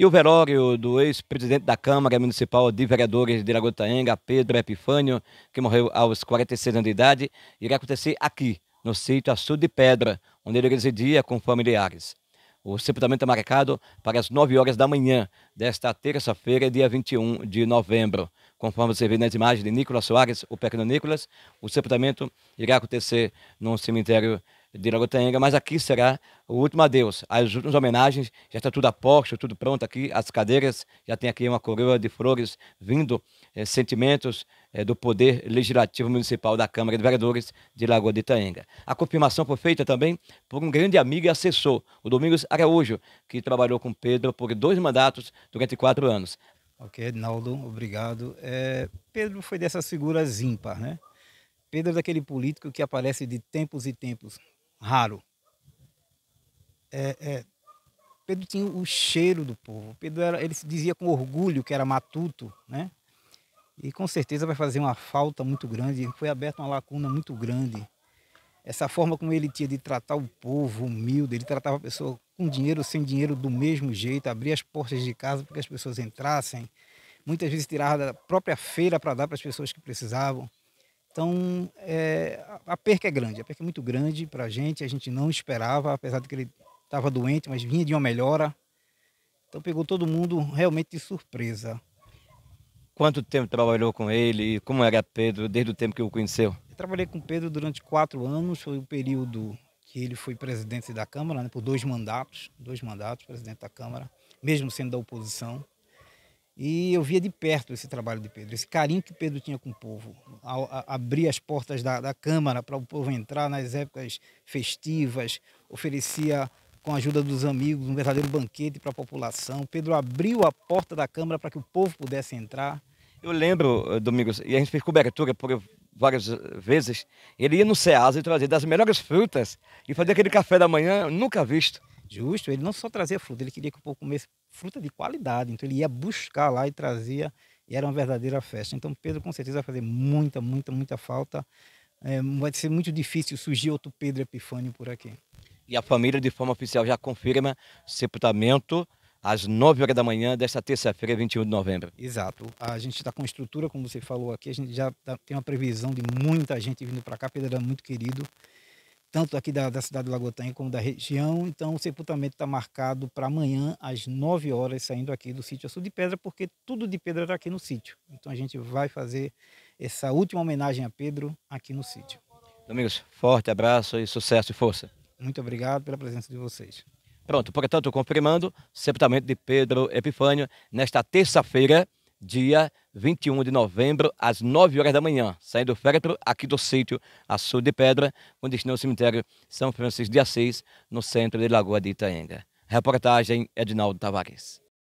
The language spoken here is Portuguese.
E o velório do ex-presidente da Câmara Municipal de Vereadores de Iragotaenga, Pedro Epifânio, que morreu aos 46 anos de idade, irá acontecer aqui, no sítio Açu de Pedra, onde ele residia com familiares. O sepultamento é marcado para as 9 horas da manhã desta terça-feira, dia 21 de novembro. Conforme você vê nas imagens de Nicolas Soares, o pequeno Nicolas, o sepultamento irá acontecer no cemitério de Lagotanhanga, mas aqui será o último adeus. As últimas homenagens, já está tudo a posto, tudo pronto aqui, as cadeiras, já tem aqui uma coroa de flores vindo, é, sentimentos é, do Poder Legislativo Municipal da Câmara de Vereadores de Lagoa de Itaenga. A confirmação foi feita também por um grande amigo e assessor, o Domingos Araújo, que trabalhou com Pedro por dois mandatos durante quatro anos. Ok, Ednaldo, obrigado. É, Pedro foi dessas figuras ímpar, né? Pedro é daquele político que aparece de tempos e tempos, raro. É, é, Pedro tinha o cheiro do povo. Pedro era, ele se dizia com orgulho que era matuto, né? E com certeza vai fazer uma falta muito grande. Foi aberta uma lacuna muito grande. Essa forma como ele tinha de tratar o povo humilde, ele tratava a pessoa com dinheiro, sem dinheiro, do mesmo jeito, abria as portas de casa para que as pessoas entrassem. Muitas vezes tirava da própria feira para dar para as pessoas que precisavam. Então, é, a perca é grande, a perca é muito grande para a gente, a gente não esperava, apesar de que ele estava doente, mas vinha de uma melhora. Então, pegou todo mundo realmente de surpresa. Quanto tempo trabalhou com ele? Como era Pedro desde o tempo que o conheceu? Eu trabalhei com Pedro durante quatro anos, foi o período que ele foi presidente da Câmara, né, por dois mandatos, dois mandatos, presidente da Câmara, mesmo sendo da oposição. E eu via de perto esse trabalho de Pedro, esse carinho que Pedro tinha com o povo, ao, abrir as portas da, da Câmara para o povo entrar nas épocas festivas, oferecia com a ajuda dos amigos um verdadeiro banquete para a população. Pedro abriu a porta da Câmara para que o povo pudesse entrar. Eu lembro, eh, Domingos, e a gente fez cobertura por várias eh, vezes, ele ia no Ceasa e trazia das melhores frutas e fazia aquele café da manhã nunca visto justo, ele não só trazia fruta, ele queria que o povo comesse fruta de qualidade. Então ele ia buscar lá e trazia, e era uma verdadeira festa. Então Pedro com certeza vai fazer muita, muita, muita falta. É, vai ser muito difícil surgir outro Pedro Epifânio por aqui. E a família, de forma oficial, já confirma sepultamento às 9 horas da manhã desta terça-feira, 21 de novembro. Exato. A gente está com estrutura, como você falou aqui, a gente já tá, tem uma previsão de muita gente vindo para cá. Pedro era muito querido tanto aqui da, da cidade de Lagotanha como da região. Então, o sepultamento está marcado para amanhã, às 9 horas, saindo aqui do sítio sul de Pedra, porque tudo de pedra está aqui no sítio. Então, a gente vai fazer essa última homenagem a Pedro aqui no sítio. Domingos, forte abraço e sucesso e força. Muito obrigado pela presença de vocês. Pronto, portanto, confirmando, sepultamento de Pedro Epifânio, nesta terça-feira, dia 21 de novembro, às 9 horas da manhã, saindo do féretro aqui do sítio Açul de Pedra, com destino ao cemitério São Francisco de Assis, no centro de Lagoa de Itaenga. Reportagem Edinaldo Tavares.